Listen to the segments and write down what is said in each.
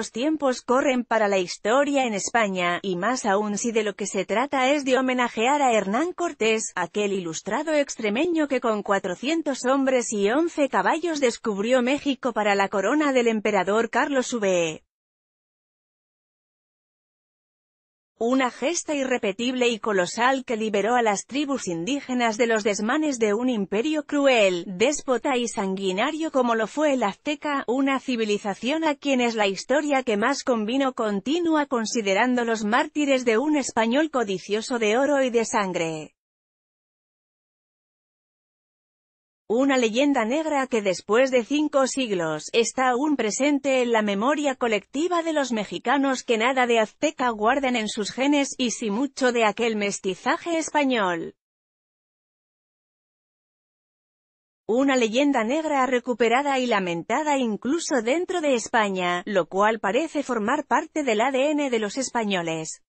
los tiempos corren para la historia en España, y más aún si de lo que se trata es de homenajear a Hernán Cortés, aquel ilustrado extremeño que con 400 hombres y 11 caballos descubrió México para la corona del emperador Carlos V. Una gesta irrepetible y colosal que liberó a las tribus indígenas de los desmanes de un imperio cruel, déspota y sanguinario como lo fue el azteca, una civilización a quienes la historia que más convino continúa considerando los mártires de un español codicioso de oro y de sangre. Una leyenda negra que después de cinco siglos, está aún presente en la memoria colectiva de los mexicanos que nada de azteca guardan en sus genes y si mucho de aquel mestizaje español. una leyenda negra recuperada y lamentada incluso dentro de España, lo cual parece formar parte del ADN de los españoles.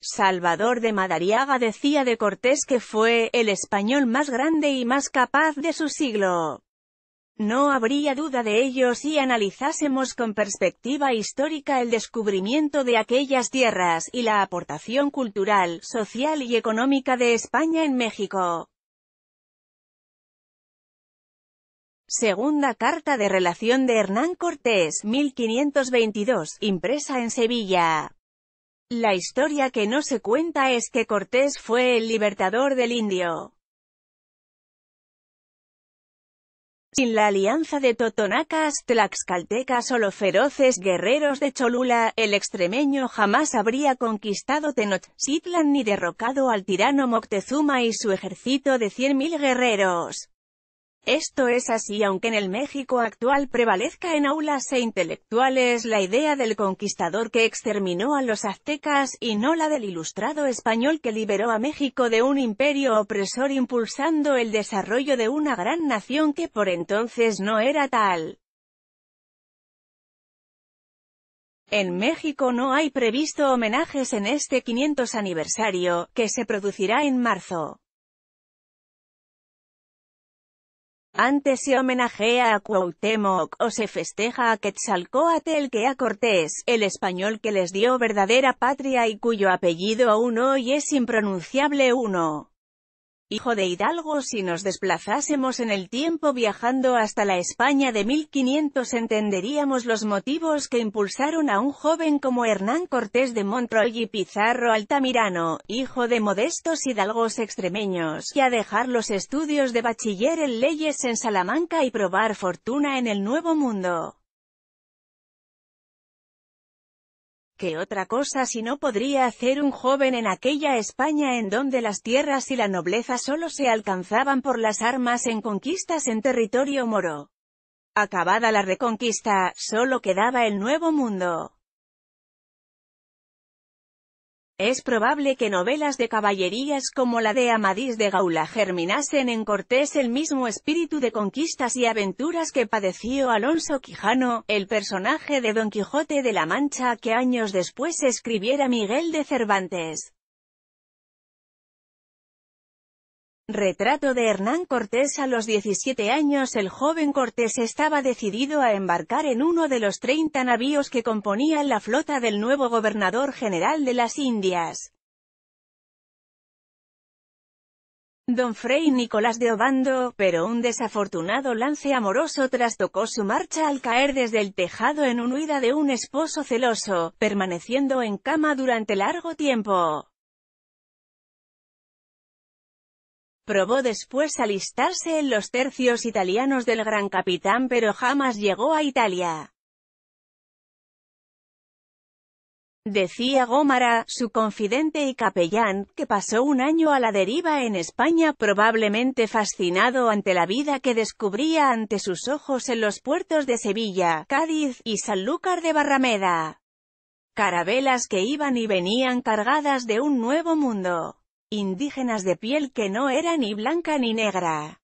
Salvador de Madariaga decía de Cortés que fue el español más grande y más capaz de su siglo. No habría duda de ello si analizásemos con perspectiva histórica el descubrimiento de aquellas tierras, y la aportación cultural, social y económica de España en México. Segunda Carta de Relación de Hernán Cortés, 1522, impresa en Sevilla. La historia que no se cuenta es que Cortés fue el libertador del indio. Sin la alianza de totonacas, tlaxcaltecas o los feroces guerreros de Cholula, el extremeño jamás habría conquistado Tenochtitlan ni derrocado al tirano Moctezuma y su ejército de 100.000 guerreros. Esto es así aunque en el México actual prevalezca en aulas e intelectuales la idea del conquistador que exterminó a los aztecas, y no la del ilustrado español que liberó a México de un imperio opresor impulsando el desarrollo de una gran nación que por entonces no era tal. En México no hay previsto homenajes en este 500 aniversario, que se producirá en marzo. Antes se homenajea a Cuauhtémoc o se festeja a Quetzalcóatl que a Cortés, el español que les dio verdadera patria y cuyo apellido aún hoy es impronunciable uno hijo de Hidalgo si nos desplazásemos en el tiempo viajando hasta la España de 1500 entenderíamos los motivos que impulsaron a un joven como Hernán Cortés de Montroy y Pizarro Altamirano, hijo de modestos hidalgos extremeños, que a dejar los estudios de bachiller en leyes en Salamanca y probar fortuna en el Nuevo Mundo. ¿Qué otra cosa si no podría hacer un joven en aquella España en donde las tierras y la nobleza solo se alcanzaban por las armas en conquistas en territorio moro? Acabada la reconquista, solo quedaba el nuevo mundo. Es probable que novelas de caballerías como la de Amadís de Gaula germinasen en Cortés el mismo espíritu de conquistas y aventuras que padeció Alonso Quijano, el personaje de Don Quijote de la Mancha que años después escribiera Miguel de Cervantes. Retrato de Hernán Cortés A los 17 años el joven Cortés estaba decidido a embarcar en uno de los 30 navíos que componían la flota del nuevo gobernador general de las Indias. Don Fray Nicolás de Obando, pero un desafortunado lance amoroso trastocó su marcha al caer desde el tejado en un huida de un esposo celoso, permaneciendo en cama durante largo tiempo. Probó después alistarse en los tercios italianos del gran capitán pero jamás llegó a Italia. Decía Gómara, su confidente y capellán, que pasó un año a la deriva en España probablemente fascinado ante la vida que descubría ante sus ojos en los puertos de Sevilla, Cádiz y Sanlúcar de Barrameda. Carabelas que iban y venían cargadas de un nuevo mundo. Indígenas de piel que no era ni blanca ni negra.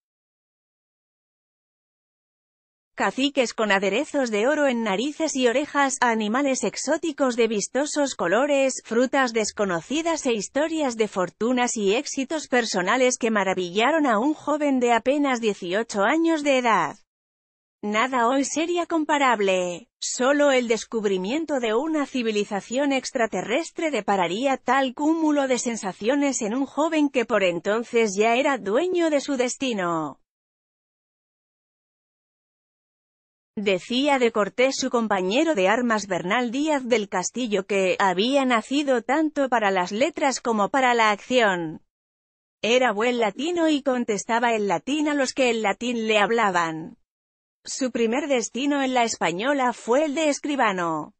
Caciques con aderezos de oro en narices y orejas, animales exóticos de vistosos colores, frutas desconocidas e historias de fortunas y éxitos personales que maravillaron a un joven de apenas 18 años de edad. Nada hoy sería comparable. Solo el descubrimiento de una civilización extraterrestre depararía tal cúmulo de sensaciones en un joven que por entonces ya era dueño de su destino. Decía de Cortés su compañero de armas Bernal Díaz del Castillo que, había nacido tanto para las letras como para la acción. Era buen latino y contestaba el latín a los que el latín le hablaban. Su primer destino en la Española fue el de escribano.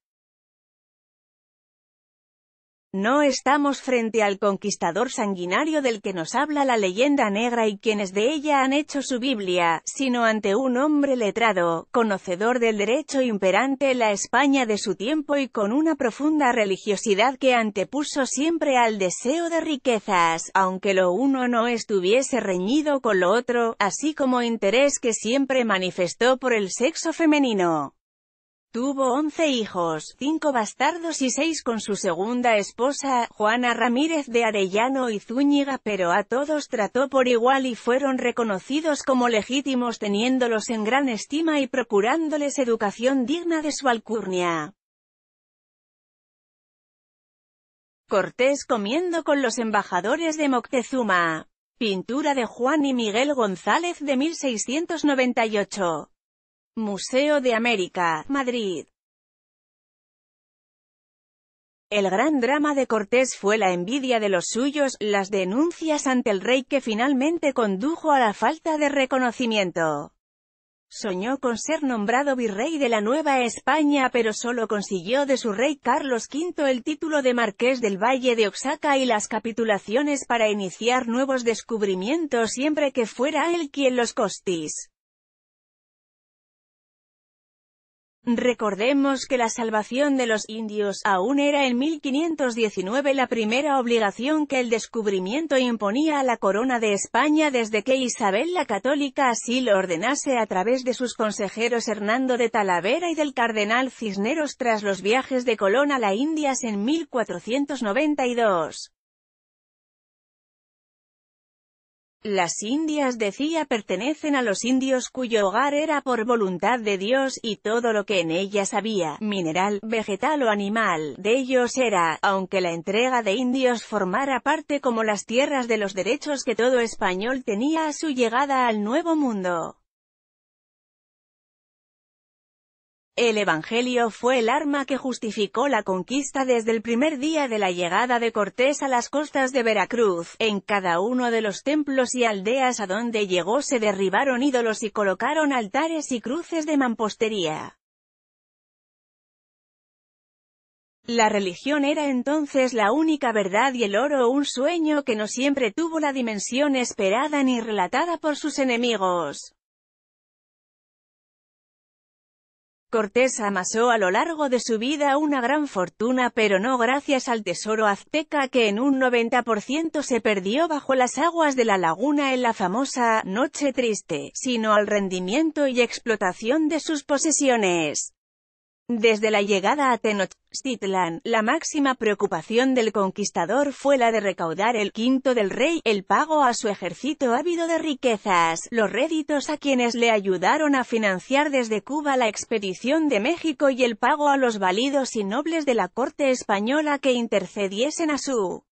No estamos frente al conquistador sanguinario del que nos habla la leyenda negra y quienes de ella han hecho su Biblia, sino ante un hombre letrado, conocedor del derecho imperante en la España de su tiempo y con una profunda religiosidad que antepuso siempre al deseo de riquezas, aunque lo uno no estuviese reñido con lo otro, así como interés que siempre manifestó por el sexo femenino. Tuvo once hijos, cinco bastardos y seis con su segunda esposa, Juana Ramírez de Arellano y Zúñiga, pero a todos trató por igual y fueron reconocidos como legítimos teniéndolos en gran estima y procurándoles educación digna de su alcurnia. Cortés comiendo con los embajadores de Moctezuma. Pintura de Juan y Miguel González de 1698. Museo de América, Madrid. El gran drama de Cortés fue la envidia de los suyos, las denuncias ante el rey que finalmente condujo a la falta de reconocimiento. Soñó con ser nombrado virrey de la Nueva España pero solo consiguió de su rey Carlos V el título de marqués del Valle de Oaxaca y las capitulaciones para iniciar nuevos descubrimientos siempre que fuera él quien los costis. Recordemos que la salvación de los indios aún era en 1519 la primera obligación que el descubrimiento imponía a la corona de España desde que Isabel la Católica así lo ordenase a través de sus consejeros Hernando de Talavera y del cardenal Cisneros tras los viajes de Colón a la Indias en 1492. Las Indias decía pertenecen a los indios cuyo hogar era por voluntad de Dios, y todo lo que en ellas había, mineral, vegetal o animal, de ellos era, aunque la entrega de indios formara parte como las tierras de los derechos que todo español tenía a su llegada al Nuevo Mundo. El Evangelio fue el arma que justificó la conquista desde el primer día de la llegada de Cortés a las costas de Veracruz. En cada uno de los templos y aldeas a donde llegó se derribaron ídolos y colocaron altares y cruces de mampostería. La religión era entonces la única verdad y el oro un sueño que no siempre tuvo la dimensión esperada ni relatada por sus enemigos. Cortés amasó a lo largo de su vida una gran fortuna pero no gracias al tesoro azteca que en un 90% se perdió bajo las aguas de la laguna en la famosa «Noche Triste», sino al rendimiento y explotación de sus posesiones. Desde la llegada a Tenochtitlan, la máxima preocupación del conquistador fue la de recaudar el quinto del rey, el pago a su ejército ávido de riquezas, los réditos a quienes le ayudaron a financiar desde Cuba la expedición de México y el pago a los validos y nobles de la corte española que intercediesen a su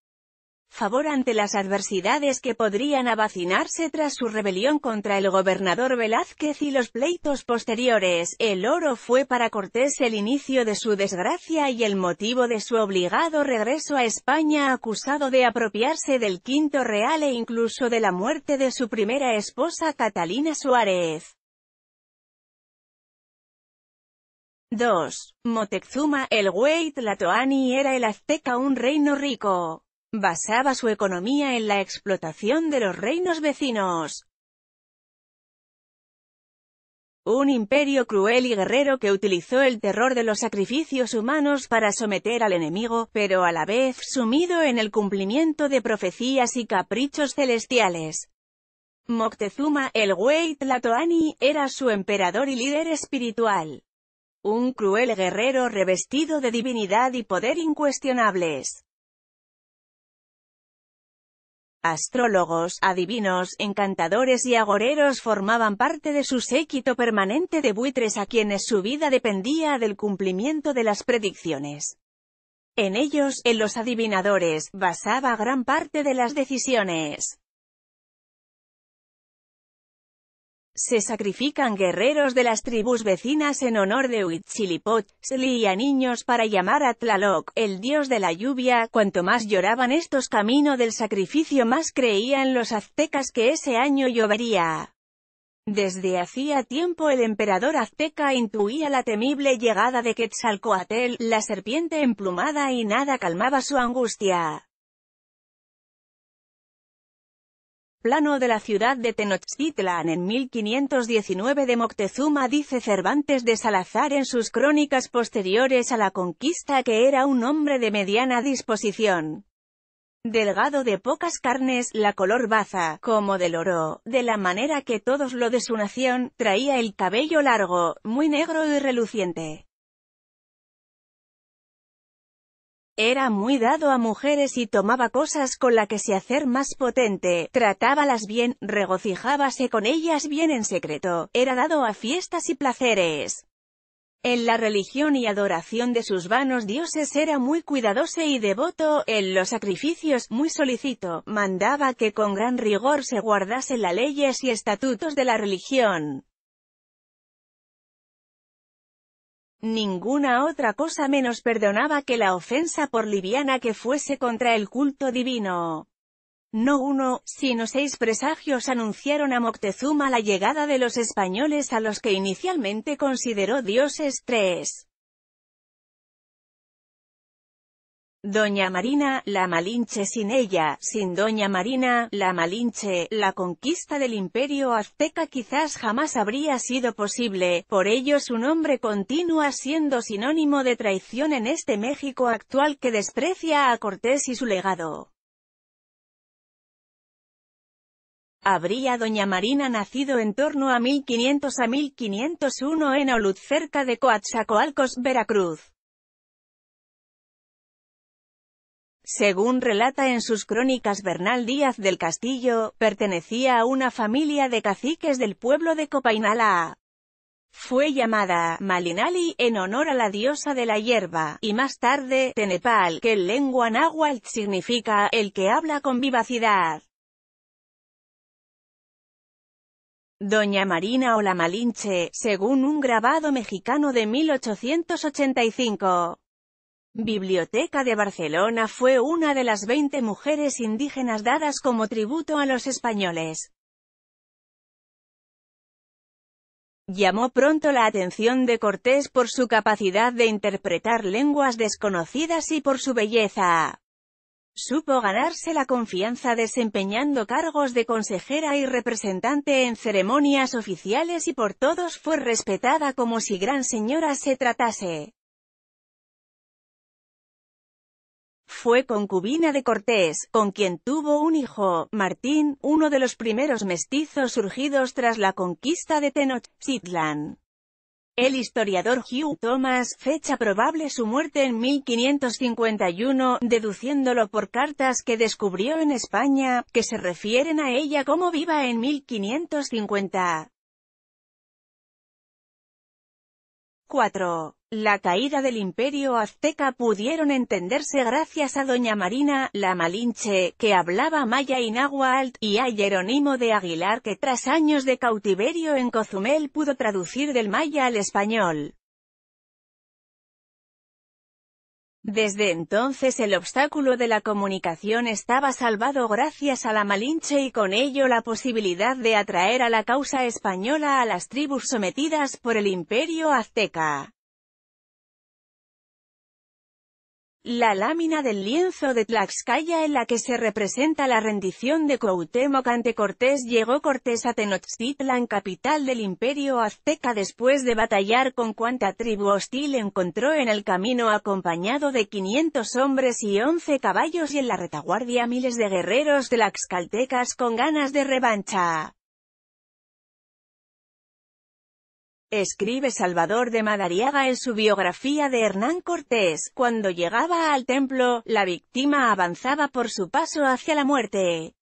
favor ante las adversidades que podrían avacinarse tras su rebelión contra el gobernador Velázquez y los pleitos posteriores. El oro fue para Cortés el inicio de su desgracia y el motivo de su obligado regreso a España acusado de apropiarse del quinto real e incluso de la muerte de su primera esposa Catalina Suárez. 2. Motezuma, el Huey Tlatoani era el azteca un reino rico, Basaba su economía en la explotación de los reinos vecinos. Un imperio cruel y guerrero que utilizó el terror de los sacrificios humanos para someter al enemigo, pero a la vez sumido en el cumplimiento de profecías y caprichos celestiales. Moctezuma, el Güey Tlatoani, era su emperador y líder espiritual. Un cruel guerrero revestido de divinidad y poder incuestionables. Astrólogos, adivinos, encantadores y agoreros formaban parte de su séquito permanente de buitres a quienes su vida dependía del cumplimiento de las predicciones. En ellos, en los adivinadores, basaba gran parte de las decisiones. se sacrifican guerreros de las tribus vecinas en honor de Huitzilopochtli y a niños para llamar a Tlaloc, el dios de la lluvia. Cuanto más lloraban estos camino del sacrificio más creían los aztecas que ese año llovería. Desde hacía tiempo el emperador azteca intuía la temible llegada de Quetzalcoatl, la serpiente emplumada y nada calmaba su angustia. Plano de la ciudad de Tenochtitlan en 1519 de Moctezuma dice Cervantes de Salazar en sus crónicas posteriores a la conquista que era un hombre de mediana disposición. Delgado de pocas carnes, la color baza, como del oro, de la manera que todos lo de su nación, traía el cabello largo, muy negro y reluciente. Era muy dado a mujeres y tomaba cosas con la que se hacer más potente, tratábalas bien, regocijábase con ellas bien en secreto, era dado a fiestas y placeres. En la religión y adoración de sus vanos dioses era muy cuidadoso y devoto, en los sacrificios, muy solicito, mandaba que con gran rigor se guardasen las leyes y estatutos de la religión. Ninguna otra cosa menos perdonaba que la ofensa por liviana que fuese contra el culto divino. No uno, sino seis presagios anunciaron a Moctezuma la llegada de los españoles a los que inicialmente consideró dioses tres. Doña Marina, la Malinche sin ella, sin Doña Marina, la Malinche, la conquista del imperio azteca quizás jamás habría sido posible, por ello su nombre continúa siendo sinónimo de traición en este México actual que desprecia a Cortés y su legado. Habría Doña Marina nacido en torno a 1500 a 1501 en Olud cerca de Coatzacoalcos, Veracruz. Según relata en sus crónicas Bernal Díaz del Castillo, pertenecía a una familia de caciques del pueblo de Copainalá. Fue llamada Malinali en honor a la diosa de la hierba, y más tarde Tenepal, que en lengua náhuatl significa el que habla con vivacidad. Doña Marina o la Malinche, según un grabado mexicano de 1885. Biblioteca de Barcelona fue una de las 20 mujeres indígenas dadas como tributo a los españoles. Llamó pronto la atención de Cortés por su capacidad de interpretar lenguas desconocidas y por su belleza. Supo ganarse la confianza desempeñando cargos de consejera y representante en ceremonias oficiales y por todos fue respetada como si gran señora se tratase. Fue concubina de Cortés, con quien tuvo un hijo, Martín, uno de los primeros mestizos surgidos tras la conquista de Tenochtitlan. El historiador Hugh Thomas fecha probable su muerte en 1551, deduciéndolo por cartas que descubrió en España, que se refieren a ella como viva en 1550. 4. La caída del imperio azteca pudieron entenderse gracias a Doña Marina, la Malinche, que hablaba maya y náhuatl, y a Jerónimo de Aguilar que tras años de cautiverio en Cozumel pudo traducir del maya al español. Desde entonces el obstáculo de la comunicación estaba salvado gracias a la Malinche y con ello la posibilidad de atraer a la causa española a las tribus sometidas por el imperio azteca. La lámina del lienzo de Tlaxcaya en la que se representa la rendición de Cuauhtémoc ante Cortés llegó Cortés a Tenochtitlan capital del imperio azteca después de batallar con cuanta tribu hostil encontró en el camino acompañado de 500 hombres y 11 caballos y en la retaguardia miles de guerreros tlaxcaltecas con ganas de revancha. Escribe Salvador de Madariaga en su biografía de Hernán Cortés, cuando llegaba al templo, la víctima avanzaba por su paso hacia la muerte.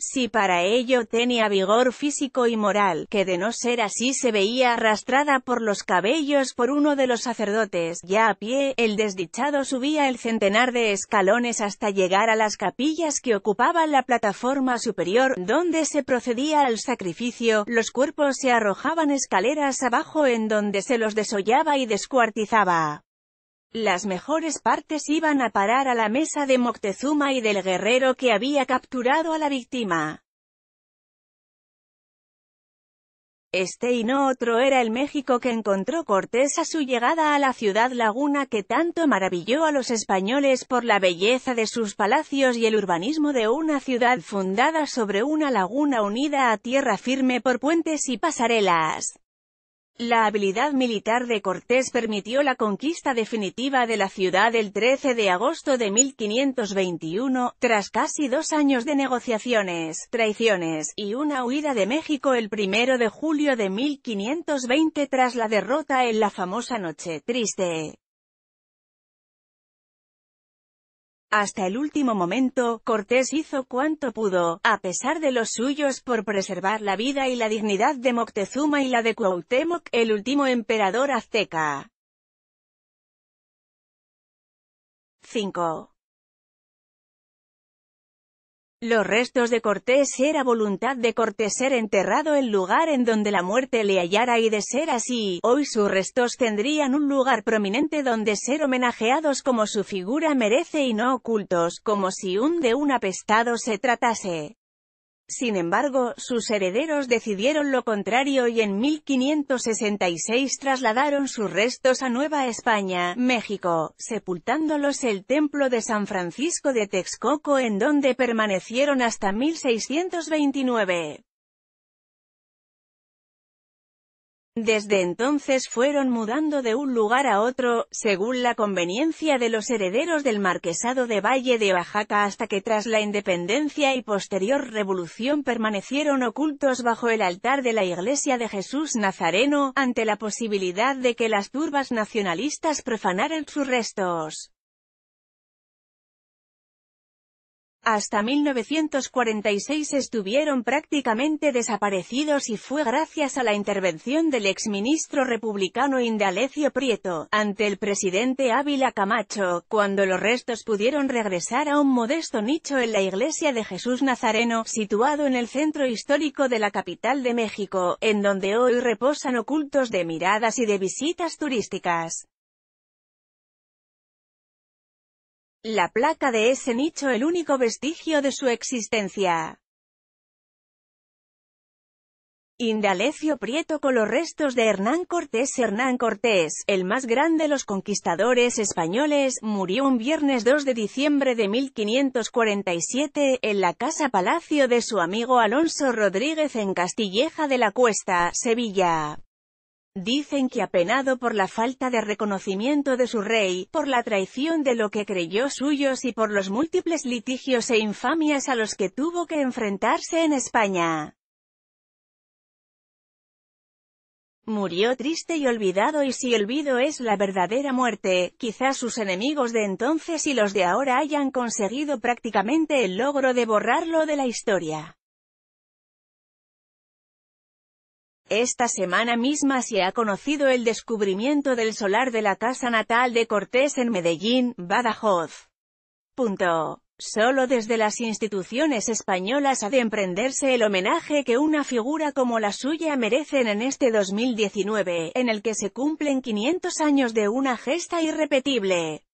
si para ello tenía vigor físico y moral, que de no ser así se veía arrastrada por los cabellos por uno de los sacerdotes, ya a pie, el desdichado subía el centenar de escalones hasta llegar a las capillas que ocupaban la plataforma superior, donde se procedía al sacrificio, los cuerpos se arrojaban escaleras abajo en donde se los desollaba y descuartizaba. Las mejores partes iban a parar a la mesa de Moctezuma y del guerrero que había capturado a la víctima. Este y no otro era el México que encontró Cortés a su llegada a la ciudad laguna que tanto maravilló a los españoles por la belleza de sus palacios y el urbanismo de una ciudad fundada sobre una laguna unida a tierra firme por puentes y pasarelas. La habilidad militar de Cortés permitió la conquista definitiva de la ciudad el 13 de agosto de 1521, tras casi dos años de negociaciones, traiciones, y una huida de México el 1 de julio de 1520 tras la derrota en la famosa Noche Triste. Hasta el último momento, Cortés hizo cuanto pudo, a pesar de los suyos por preservar la vida y la dignidad de Moctezuma y la de Cuauhtémoc, el último emperador azteca. 5. Los restos de Cortés era voluntad de Cortés ser enterrado en lugar en donde la muerte le hallara y de ser así, hoy sus restos tendrían un lugar prominente donde ser homenajeados como su figura merece y no ocultos, como si un de un apestado se tratase. Sin embargo, sus herederos decidieron lo contrario y en 1566 trasladaron sus restos a Nueva España, México, sepultándolos el templo de San Francisco de Texcoco en donde permanecieron hasta 1629. Desde entonces fueron mudando de un lugar a otro, según la conveniencia de los herederos del marquesado de Valle de Oaxaca hasta que tras la independencia y posterior revolución permanecieron ocultos bajo el altar de la iglesia de Jesús Nazareno, ante la posibilidad de que las turbas nacionalistas profanaran sus restos. Hasta 1946 estuvieron prácticamente desaparecidos y fue gracias a la intervención del exministro republicano Indalecio Prieto, ante el presidente Ávila Camacho, cuando los restos pudieron regresar a un modesto nicho en la iglesia de Jesús Nazareno, situado en el centro histórico de la capital de México, en donde hoy reposan ocultos de miradas y de visitas turísticas. la placa de ese nicho el único vestigio de su existencia. Indalecio Prieto con los restos de Hernán Cortés Hernán Cortés, el más grande de los conquistadores españoles, murió un viernes 2 de diciembre de 1547, en la casa palacio de su amigo Alonso Rodríguez en Castilleja de la Cuesta, Sevilla. Dicen que apenado por la falta de reconocimiento de su rey, por la traición de lo que creyó suyos y por los múltiples litigios e infamias a los que tuvo que enfrentarse en España. Murió triste y olvidado y si olvido es la verdadera muerte, quizás sus enemigos de entonces y los de ahora hayan conseguido prácticamente el logro de borrarlo de la historia. Esta semana misma se ha conocido el descubrimiento del solar de la casa natal de Cortés en Medellín, Badajoz. Punto. Solo desde las instituciones españolas ha de emprenderse el homenaje que una figura como la suya merecen en este 2019, en el que se cumplen 500 años de una gesta irrepetible.